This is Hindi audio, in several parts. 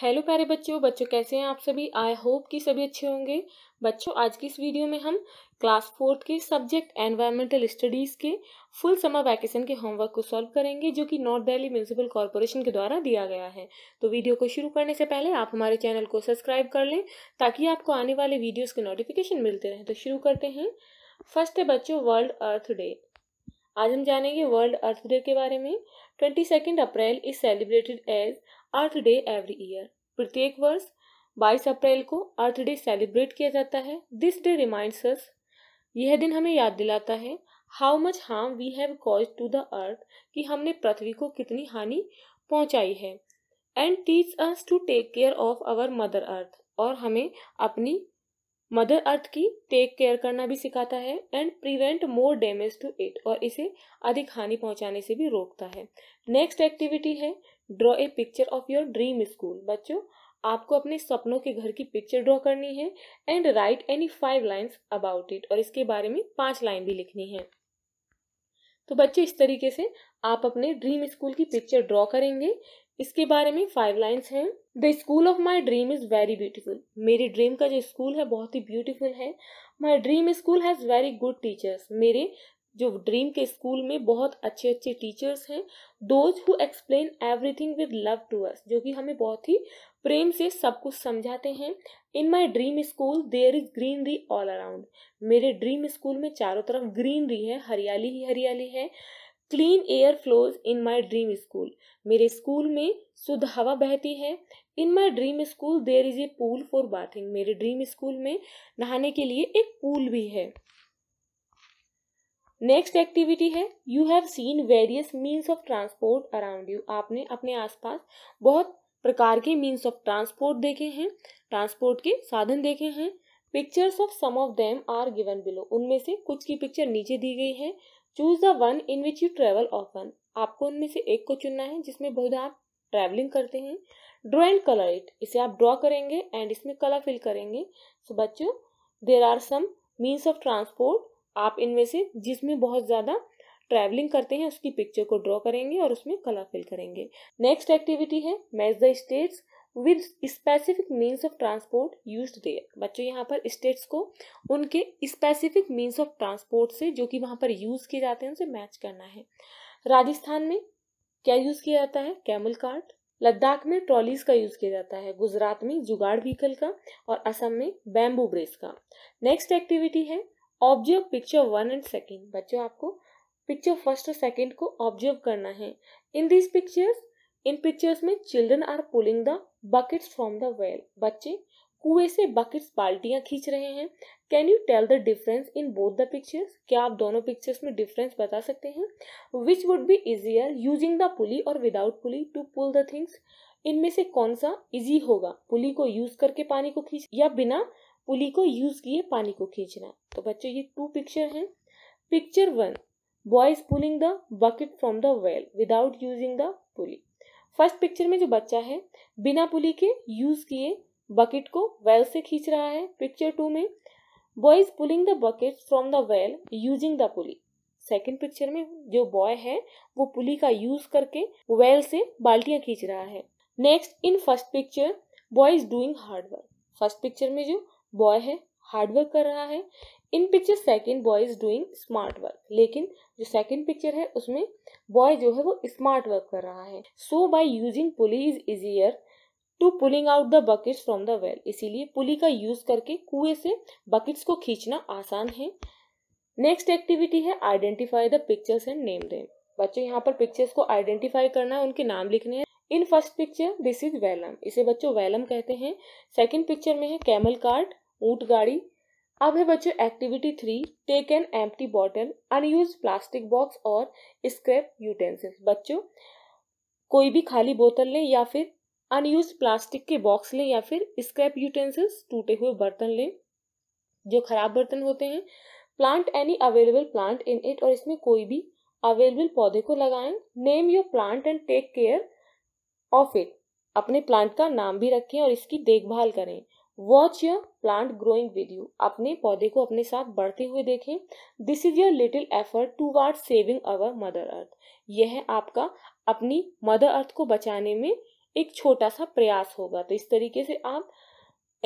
हेलो प्यारे बच्चों बच्चों कैसे हैं आप सभी आई होप कि सभी अच्छे होंगे बच्चों आज की इस वीडियो में हम क्लास फोर्थ के सब्जेक्ट एनवायरमेंटल स्टडीज़ के फुल समर वैकेशन के होमवर्क को सॉल्व करेंगे जो कि नॉर्थ दिल्ली म्यूनसिपल कॉरपोरेशन के द्वारा दिया गया है तो वीडियो को शुरू करने से पहले आप हमारे चैनल को सब्सक्राइब कर लें ताकि आपको आने वाले वीडियोज़ के नोटिफिकेशन मिलते रहें तो शुरू करते हैं फर्स्ट है बच्चों वर्ल्ड अर्थ डे आज हम जानेंगे वर्ल्ड अर्थ डे के बारे में twenty second April is celebrated as Earth Day every year प्रत्येक वर्ष 22 अप्रैल को अर्थ डे सेलिब्रेट किया जाता है दिस डे रिमाइंड्स अस यह दिन हमें याद दिलाता है how much harm we have cause to the earth कि हमने पृथ्वी को कितनी हानि पहुंचाई है and teach us to take care of our Mother Earth और हमें अपनी मदर अर्थ की टेक केयर करना भी सिखाता है and prevent more damage to it और इसे अधिक हानि पहुंचाने से भी रोकता है नेक्स्ट एक्टिविटी है draw a picture of your dream school बच्चों आपको अपने सपनों के घर की पिक्चर ड्रॉ करनी है and write any five lines about it और इसके बारे में पांच लाइन भी लिखनी है तो बच्चे इस तरीके से आप अपने ड्रीम स्कूल की पिक्चर ड्रॉ करेंगे इसके बारे में फाइव लाइन्स हैं the school of my dream is very beautiful मेरे ड्रीम का जो स्कूल है बहुत ही ब्यूटीफुल है my dream school has very good teachers मेरे जो ड्रीम के स्कूल में बहुत अच्छे अच्छे टीचर्स हैं those who explain everything with love to us जो कि हमें बहुत ही प्रेम से सब कुछ समझाते हैं in my dream school there is greenery all around मेरे ड्रीम स्कूल में चारों तरफ ग्रीनरी है हरियाली ही हरियाली है clean air flows in my dream school मेरे स्कूल में शुद्ध हवा बहती है in my dream school there is a pool for bathing मेरे ड्रीम स्कूल में नहाने के लिए एक पूल भी है नेक्स्ट एक्टिविटी है you have seen various means of transport around you आपने अपने आसपास बहुत प्रकार के मीन्स ऑफ ट्रांसपोर्ट देखे हैं ट्रांसपोर्ट के साधन देखे हैं pictures of some of them are given below उनमें से कुछ की पिक्चर नीचे दी गई है choose the one in which you travel often आपको उनमें से एक को चुनना है जिसमें बहुत आप ट्रैवलिंग करते हैं ड्रॉ एंड कलर इट इसे आप ड्रॉ करेंगे एंड इसमें कलर फिल करेंगे सो so, बच्चों there are some means of transport आप इनमें से जिसमें बहुत ज़्यादा ट्रैवलिंग करते हैं उसकी पिक्चर को ड्रॉ करेंगे और उसमें कलर फिल करेंगे नेक्स्ट एक्टिविटी है match the states with specific means of transport use there बच्चों यहाँ पर स्टेट्स को उनके स्पेसिफिक मीन्स ऑफ ट्रांसपोर्ट से जो कि वहाँ पर यूज़ किए जाते हैं उनसे मैच करना है राजस्थान में क्या यूज़ किया जाता है कैमल कार्ट लद्दाख में ट्रॉलीज का यूज़ किया जाता है गुजरात में जुगाड़ व्हीकल का और असम में बैम्बू ब्रेस का नेक्स्ट एक्टिविटी है observe picture one and second बच्चों आपको पिक्चर फर्स्ट और सेकेंड को ऑब्जर्व करना है in this pictures in pictures में children are pulling the buckets from the well बच्चे कुएं से बकेट्स बाल्टियां खींच रहे हैं can you tell the difference in both the pictures क्या आप दोनों पिक्चर्स में डिफरेंस बता सकते हैं which would be easier using the pulley और without pulley to pull the things इनमें से कौन सा इजी होगा पुली को यूज करके पानी को खींच या बिना पुली को यूज़ किए पानी को खींचना तो बच्चों ये टू पिक्चर हैं picture one boys pulling the bucket from the well without using the pulley first picture में जो बच्चा है बिना पुली के यूज़ किए बकेट को वेल से खींच रहा है पिक्चर टू में boys pulling the bucket from the well using the pulley second picture में जो बॉय है वो पुली का यूज करके वेल से बाल्टियाँ खींच रहा है next in first picture boy is doing hard work first picture में जो बॉय है हार्ड वर्क कर रहा है in picture second boy is doing smart work लेकिन जो सेकेंड पिक्चर है उसमें बॉय जो है वो स्मार्ट वर्क कर रहा है so by using pulley is easier to pulling out the buckets from the well इसीलिए पुली का यूज करके कुएं से बकेट्स को खींचना आसान है नेक्स्ट एक्टिविटी है identify the pictures and name them बच्चों यहाँ पर पिक्चर्स को आइडेंटिफाई करना है उनके नाम लिखने हैं in first picture this is वैलम इसे बच्चों वैलम कहते हैं सेकेंड पिक्चर में है कैमल कार्ड ऊँट गाड़ी अब है बच्चों activity three take an empty bottle unused plastic box और स्क्रैप यूटेंसिल्स बच्चों कोई भी खाली बोतल लें या फिर अनयूज प्लास्टिक के बॉक्स लें या फिर स्क्रैप यूटेंसिल्स टूटे हुए बर्तन लें जो खराब बर्तन होते हैं plant any available plant in it और इसमें कोई भी अवेलेबल पौधे को लगाएं name your plant and take care of it अपने प्लांट का नाम भी रखें और इसकी देखभाल करें watch your plant growing with you अपने पौधे को अपने साथ बढ़ते हुए देखें this is your little effort toward saving our Mother Earth यह आपका अपनी मदर अर्थ को बचाने में एक छोटा सा प्रयास होगा तो इस तरीके से आप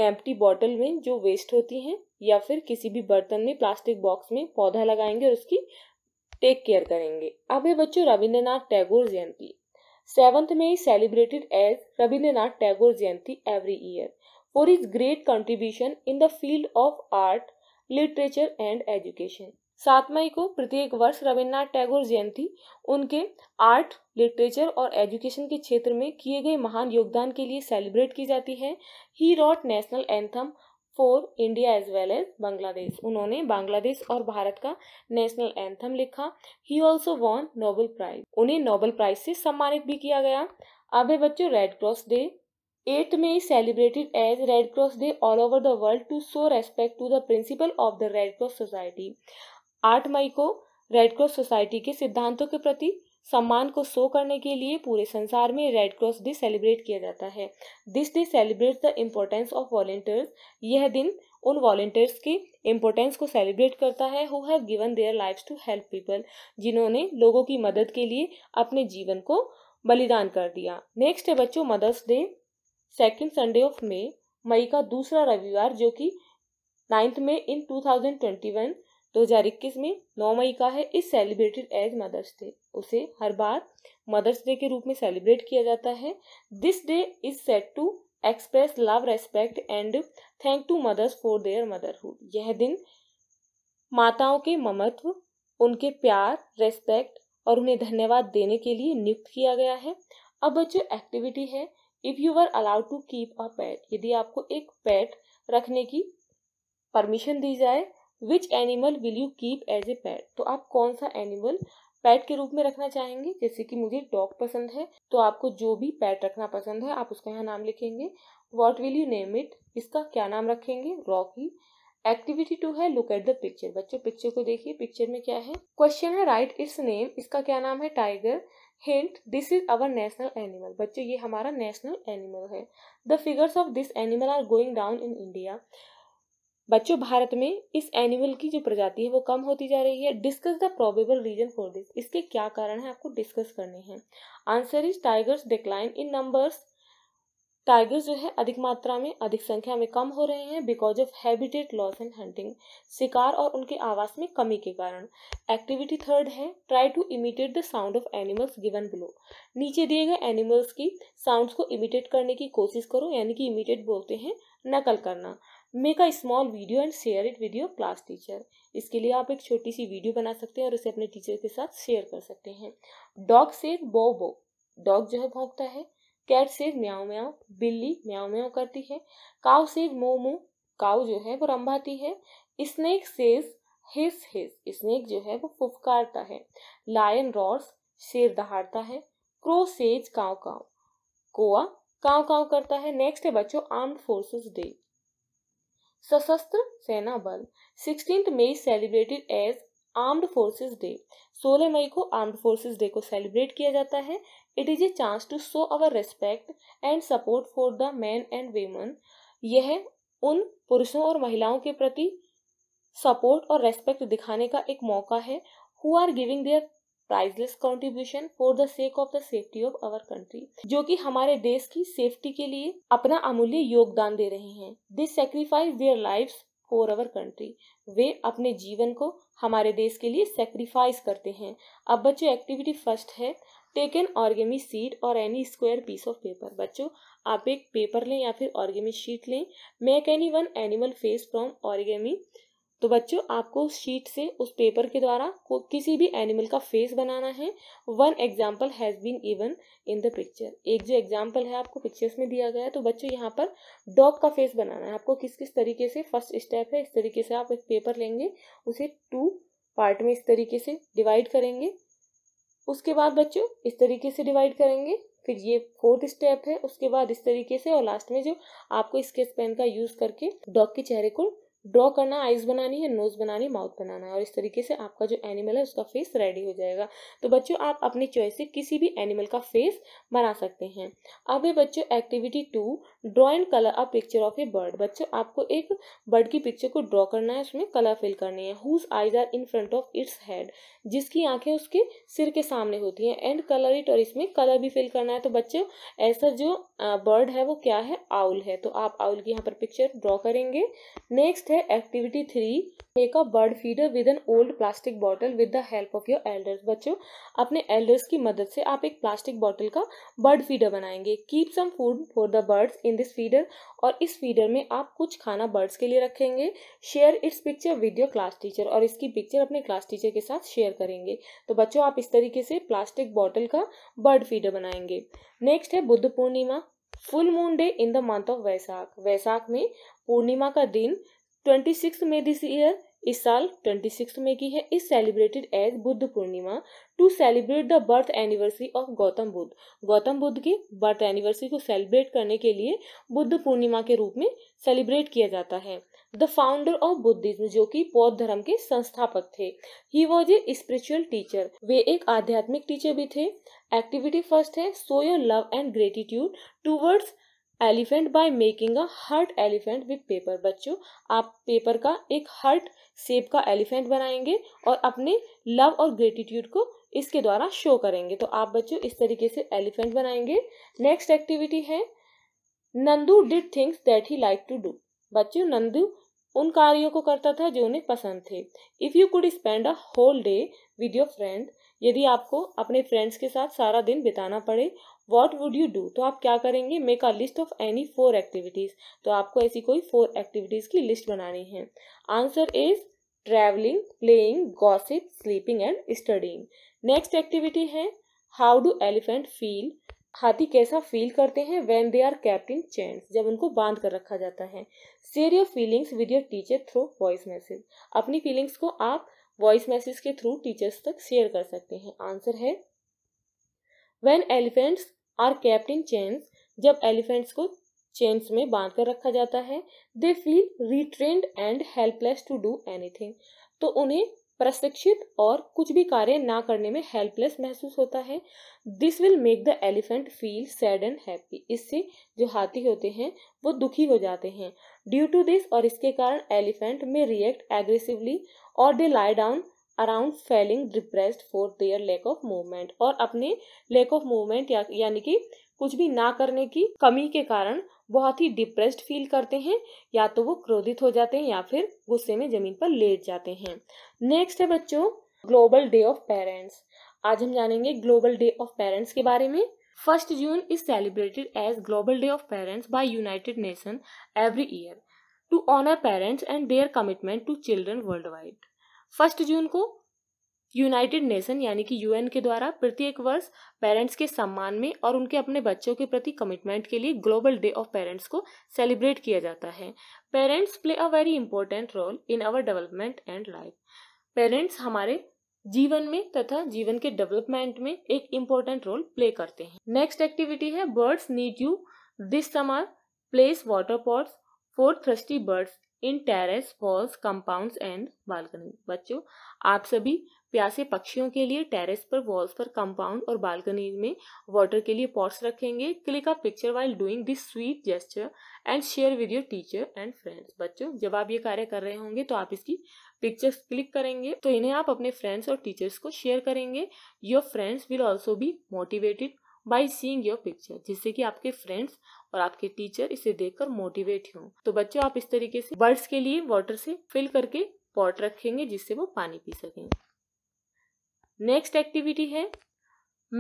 एम्प्टी बॉटल में जो वेस्ट होती हैं या फिर किसी भी बर्तन में प्लास्टिक बॉक्स में पौधा लगाएंगे और उसकी टेक केयर करेंगे अब है बच्चों Rabindranath Tagore Jayanti seventh May celebrated as Rabindranath Tagore Jayanti every year for his great contribution in the field of art, literature and education. सात मई को प्रत्येक वर्ष रविन्द्रनाथ टैगोर जयंती उनके आर्ट लिटरेचर और एजुकेशन के क्षेत्र में किए गए महान योगदान के लिए सेलिब्रेट की जाती है he wrote national anthem for India as well as Bangladesh उन्होंने बांग्लादेश और भारत का नेशनल एंथम लिखा he also won Nobel Prize उन्हें नोबेल प्राइज से सम्मानित भी किया गया अब बच्चों Red Cross Day 8 May is celebrated as Red Cross Day all over the world to show respect to the principle of the Red Cross Society. 8 मई को रेड क्रॉस सोसाइटी के सिद्धांतों के प्रति सम्मान को शो करने के लिए पूरे संसार में रेड क्रॉस डे सेलिब्रेट किया जाता है this day celebrate the importance of volunteers यह दिन उन वॉल्टियर्स के इम्पोर्टेंस को सेलिब्रेट करता है who have given their life to help people जिन्होंने लोगों की मदद के लिए अपने जीवन को बलिदान कर दिया नेक्स्ट है बच्चों Mother's Day second Sunday of May मई का दूसरा रविवार जो कि नाइन्थ में इन 2021 2021 में नौ मई का है is celebrated as mother's day उसे हर बार मदर्स डे के रूप में सेलिब्रेट किया जाता है this day is set to express love respect and thank to mothers for their motherhood यह दिन माताओं के ममत्व उनके प्यार रेस्पेक्ट और उन्हें धन्यवाद देने के लिए नियुक्त किया गया है अब जो एक्टिविटी है if you are allowed to keep a pet यदि आपको एक पेट रखने की परमिशन दी जाए which animal will you keep as a pet तो आप कौन सा एनिमल पेट के रूप में रखना चाहेंगे जैसे कि मुझे डॉग पसंद है तो आपको जो भी पेट रखना पसंद है आप उसका यहाँ नाम लिखेंगे what will you name it इसका क्या नाम रखेंगे रॉकी एक्टिविटी टू है लुक एट द पिक्चर बच्चों पिक्चर को देखिए पिक्चर में क्या है क्वेश्चन है राइट इट्स नेम इसका क्या नाम है tiger hint this is our national animal बच्चों ये हमारा नेशनल एनिमल है the figures of this animal are going down in India बच्चों भारत में इस एनिमल की जो प्रजाति है वो कम होती जा रही है discuss the probable reason for this इसके क्या कारण है आपको डिस्कस करने हैं answer is tigers decline in numbers tiger जो है अधिक मात्रा में अधिक संख्या में कम हो रहे हैं because of habitat loss and hunting शिकार और उनके आवास में कमी के कारण एक्टिविटी थर्ड है try to imitate the sound of animals given below नीचे दिए गए एनिमल्स की साउंड्स को इमिटेट करने की कोशिश करो यानी कि इमिटेट बोलते हैं नकल करना make a small video and share it with your class teacher इसके लिए आप एक छोटी सी वीडियो बना सकते हैं और उसे अपने टीचर के साथ शेयर कर सकते हैं डॉग से बो बो डॉग जो है भोंगता है कैट सेज म्याओ म्याओ बिल्ली म्याओ म्याओ करती है काउ सेज मो मो काउ जो है वो रंभाती है snake says hiss hiss snake जो है वो फुफकारता है लायन रॉर्स शेर दहाड़ता है क्रो सेज काव काव कोआ काव काव करता है नेक्स्ट है बच्चों आर्म्ड फोर्सेस डे सशस्त्र सेना बल sixteen May celebrated as armed forces day 16 मई को आर्म्ड फोर्सेस डे को सेलिब्रेट किया जाता है it is a chance to show our respect and support for the man and women यह उन पुरुषों और महिलाओं के प्रति सपोर्ट और रेस्पेक्ट दिखाने का एक मौका है who are giving their priceless contribution for the sake of the safety of our country जो कि हमारे देश की सेफ्टी के लिए अपना अमूल्य योगदान दे रहे हैं they sacrifice their life for our country वे अपने जीवन को हमारे देश के लिए सेक्रीफाइस करते हैं अब बच्चों एक्टिविटी फर्स्ट है टेक एन ऑर्गेमी सीट और any square piece of paper बच्चों आप एक पेपर लें या फिर ऑर्गेमी शीट लें make any one animal face from origami तो बच्चों आपको शीट से उस पेपर के द्वारा को किसी भी एनिमल का फेस बनाना है one example has been given in the picture एक जो एग्जाम्पल है आपको पिक्चर्स में दिया गया है तो बच्चों यहाँ पर डॉग का फेस बनाना है आपको किस किस तरीके से फर्स्ट स्टेप है इस तरीके से आप एक पेपर लेंगे उसे टू पार्ट में इस तरीके से डिवाइड करेंगे उसके बाद बच्चों इस तरीके से डिवाइड करेंगे फिर ये फोर्थ स्टेप है उसके बाद इस तरीके से और लास्ट में जो आपको स्केच पेन का यूज करके डॉग के चेहरे को ड्रॉ करना आइज बनानी है नोज़ बनानी माउथ बनाना है और इस तरीके से आपका जो एनिमल है उसका फेस रेडी हो जाएगा तो बच्चों आप अपनी चॉइस से किसी भी एनिमल का फेस बना सकते हैं अब है बच्चों activity two draw and colour a picture of a bird बच्चों आपको एक बर्ड की पिक्चर को ड्रॉ करना है उसमें कलर फिल करनी है whose eyes are in front of its head जिसकी आंखें उसके सिर के सामने होती हैं एंड कलर इट और इसमें कलर भी फिल करना है तो बच्चों ऐसा जो बर्ड है वो क्या है आउल है तो आप आउल की यहाँ पर पिक्चर ड्रॉ करेंगे नेक्स्ट है activity three make a bird feeder with an old plastic bottle with the help of your elders बच्चों अपने एल्डर्स की मदद से आप एक प्लास्टिक बॉटल का बर्ड फीडर बनाएंगे keep some food for the birds in this feeder और इस फीडर में आप कुछ खाना बर्ड्स के लिए रखेंगे share its picture with your class teacher और इसकी पिक्चर अपने क्लास टीचर के साथ शेयर करेंगे तो बच्चों आप इस तरीके से प्लास्टिक बॉटल का बर्ड फीडर बनाएंगे नेक्स्ट है Buddha Purnima full moon day in the month of Vaisakh Vaisakh में पूर्णिमा का दिन twenty six May this year इस साल ट्वेंटी सिक्स मे की है is celebrated as Buddha Purnima to celebrate the birth anniversary of Gautam Buddha Gautam Buddha की बर्थ एनिवर्सरी को सेलिब्रेट करने के लिए बुद्ध पूर्णिमा के रूप में सेलिब्रेट किया जाता है द फाउंडर ऑफ बुद्धिज्म जो कि बौद्ध धर्म के संस्थापक थे he was a spiritual teacher वे एक आध्यात्मिक टीचर भी थे एक्टिविटी फर्स्ट है show your love and gratitude towards elephant by making a heart elephant with paper बच्चों आप पेपर का एक हर्ट सेप का एलिफेंट बनाएंगे और अपने लव और ग्रेटिट्यूड को इसके द्वारा शो करेंगे तो आप बच्चों इस तरीके से एलिफेंट बनाएंगे नेक्स्ट एक्टिविटी है Nandu did things that he like to do बच्चों नंदू उन कार्यों को करता था जो उन्हें पसंद थे if you could spend a whole day with your friend यदि आपको अपने फ्रेंड्स के साथ सारा दिन बिताना पड़े वॉट वुड यू डू तो आप क्या करेंगे make a list of any four activities तो आपको ऐसी कोई फोर एक्टिविटीज़ की लिस्ट बनानी है answer is travelling playing gossip sleeping and studying next activity है हाउ डू एलिफेंट फील हाथी कैसा फील करते हैं when they are captive in chains जब उनको बांध कर रखा जाता है share your feelings with your teacher through voice message अपनी फीलिंग्स को आप वॉइस मैसेज के थ्रू टीचर्स तक शेयर कर सकते हैं आंसर है when elephants are kept in chains जब एलिफेंट्स को चेन्स में बांध कर रखा जाता है they feel restrained and helpless to do anything तो उन्हें प्रशिक्षित और कुछ भी कार्य ना करने में हेल्पलेस महसूस होता है this will make the elephant feel sad and happy इससे जो हाथी होते हैं वो दुखी हो जाते हैं ड्यू टू दिस और इसके कारण एलिफेंट में रिएक्ट एग्रेसिवली और they lie down around feeling depressed for their lack of movement और अपने लैक ऑफ मूवमेंट यानी कि कुछ भी ना करने की कमी के कारण बहुत ही डिप्रेस्ड फील करते हैं या तो वो क्रोधित हो जाते हैं या फिर गुस्से में जमीन पर लेट जाते हैं नेक्स्ट है बच्चों ग्लोबल डे ऑफ पेरेंट्स आज हम जानेंगे ग्लोबल डे ऑफ पेरेंट्स के बारे में first June is celebrated as global day of parents by United Nation every year to honour parents and their commitment to children world wide first June को यूनाइटेड नेशन यानी कि यूएन के द्वारा प्रत्येक वर्ष पेरेंट्स के सम्मान में और उनके अपने बच्चों के प्रति कमिटमेंट के लिए ग्लोबल डे ऑफ पेरेंट्स को सेलिब्रेट किया जाता है parents play a very important role in our development and life parents हमारे जीवन में तथा जीवन के डेवलपमेंट में एक इम्पोर्टेंट रोल प्ले करते हैं नेक्स्ट एक्टिविटी है birds need you this summer place water pots for thirsty birds in terrace walls compounds and balcony बच्चों आप सभी प्यासे पक्षियों के लिए टेरेस पर वॉल्स पर कंपाउंड और बालकनी में वाटर के लिए पॉट्स रखेंगे click a picture while doing this sweet gesture and share with your teacher and friends बच्चों जब आप ये कार्य कर रहे होंगे तो आप इसकी पिक्चर्स क्लिक करेंगे तो इन्हें आप अपने फ्रेंड्स और टीचर्स को शेयर करेंगे your friends will also be motivated by seeing your picture जिससे कि आपके फ्रेंड्स और आपके टीचर इसे देखकर मोटिवेट हों तो बच्चों आप इस तरीके से बर्ड्स के लिए वाटर से फिल करके पॉट रखेंगे जिससे वो पानी पी सकें नेक्स्ट एक्टिविटी है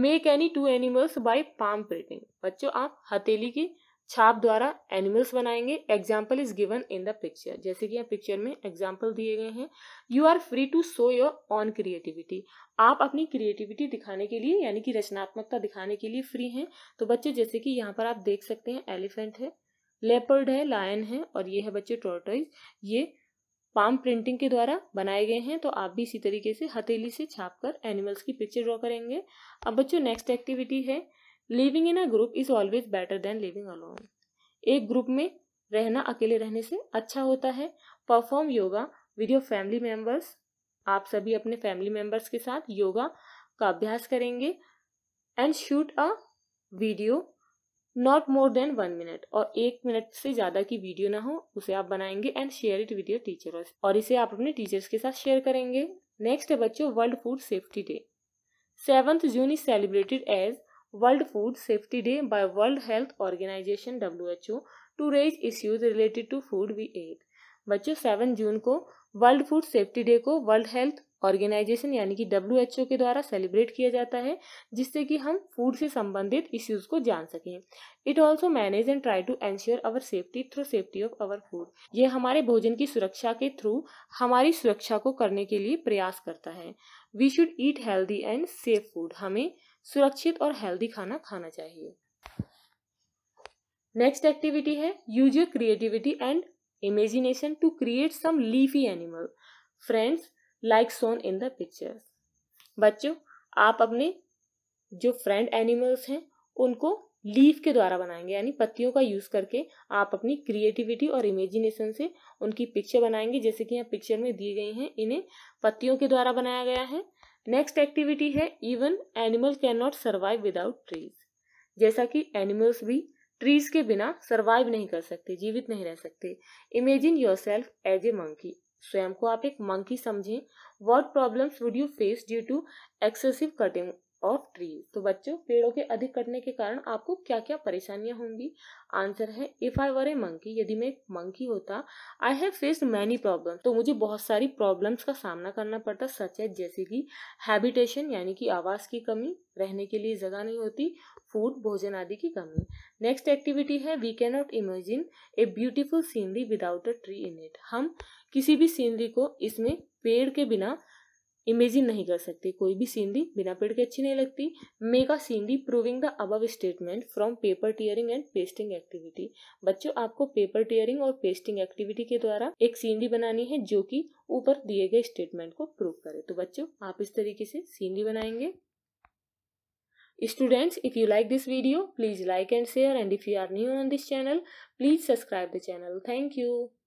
make any two animals by palm printing बच्चों आप हथेली की छाप द्वारा एनिमल्स बनाएंगे example is given in the picture जैसे कि यहाँ पिक्चर में एग्जाम्पल दिए गए हैं you are free to show your own creativity आप अपनी क्रिएटिविटी दिखाने के लिए यानी कि रचनात्मकता दिखाने के लिए फ्री हैं तो बच्चे जैसे कि यहाँ पर आप देख सकते हैं एलिफेंट है लेपर्ड है लायन है और ये है बच्चे टोर्टोइ ये पाम प्रिंटिंग के द्वारा बनाए गए हैं तो आप भी इसी तरीके से हथेली से छाप कर एनिमल्स की पिक्चर ड्रॉ करेंगे अब बच्चों नेक्स्ट एक्टिविटी है living in a group is always better than living alone एक ग्रुप में रहना अकेले रहने से अच्छा होता है perform yoga with your family members आप सभी अपने फैमिली मेम्बर्स के साथ योगा का अभ्यास करेंगे and shoot a video not more than one minute और एक मिनट से ज़्यादा की वीडियो ना हो उसे आप बनाएंगे and share it with your teachers और इसे आप अपने टीचर्स के साथ शेयर करेंगे नेक्स्ट है बच्चों world food safety day seventh June is celebrated as safety day by world health organisation W H O to raise issues related to food we eat बच्चों सेवन जून को वर्ल्ड फूड सेफ्टी डे को वर्ल्ड हेल्थ ऑर्गेनाइजेशन यानी कि डब्ल्यू एच ओ के द्वारा सेलिब्रेट किया जाता है जिससे कि हम फूड से संबंधित इश्यूज को जान सकें it also manage and try to ensure our safety through safety of our food ये हमारे भोजन की सुरक्षा के थ्रू हमारी सुरक्षा को करने के लिए प्रयास करता है we should eat healthy and safe food हमें सुरक्षित और हेल्दी खाना खाना चाहिए नेक्स्ट एक्टिविटी है use your creativity and imagination to create some leafy animal friends like shown in the pictures बच्चों आप अपने जो फ्रेंड एनिमल्स हैं उनको लीफ के द्वारा बनाएंगे यानी पत्तियों का यूज़ करके आप अपनी क्रिएटिविटी और इमेजिनेशन से उनकी पिक्चर बनाएंगे जैसे कि यहाँ पिक्चर में दी गई हैं इन्हें पत्तियों के द्वारा बनाया गया है नेक्स्ट एक्टिविटी है even animal can not survive without trees जैसा कि एनिमल्स भी ट्रीज के बिना सर्वाइव नहीं कर सकते जीवित नहीं रह सकते imagine yourself as a monkey स्वयं को आप एक मंकी समझें what problems would you face due to excessive cutting of tree तो बच्चों पेड़ों के अधिक कटने के कारण आपको क्या क्या परेशानियां होंगी आंसर है if I were A monkey यदि मैं मंकी होता I have faced many problem तो मुझे बहुत सारी प्रॉब्लम्स का सामना करना पड़ता सच है जैसे कि हैबिटेशन यानी कि आवास की कमी रहने के लिए जगह नहीं होती फूड भोजन आदि की कमी नेक्स्ट एक्टिविटी है we can not imagine a beautiful scenery without a tree in it हम किसी भी सीनरी को इसमें पेड़ के बिना इमेजिन नहीं कर सकते कोई भी सीनरी बिना पेड़ के अच्छी नहीं लगती make a scenery proving the above statement from paper tearing and pasting activity बच्चों आपको पेपर टीयरिंग और पेस्टिंग एक्टिविटी के द्वारा एक सीनरी बनानी है जो कि ऊपर दिए गए स्टेटमेंट को प्रूव करे तो बच्चों आप इस तरीके से सीनरी बनाएंगे students if you like this video please like and share and if you are new on this channel please subscribe the channel thank you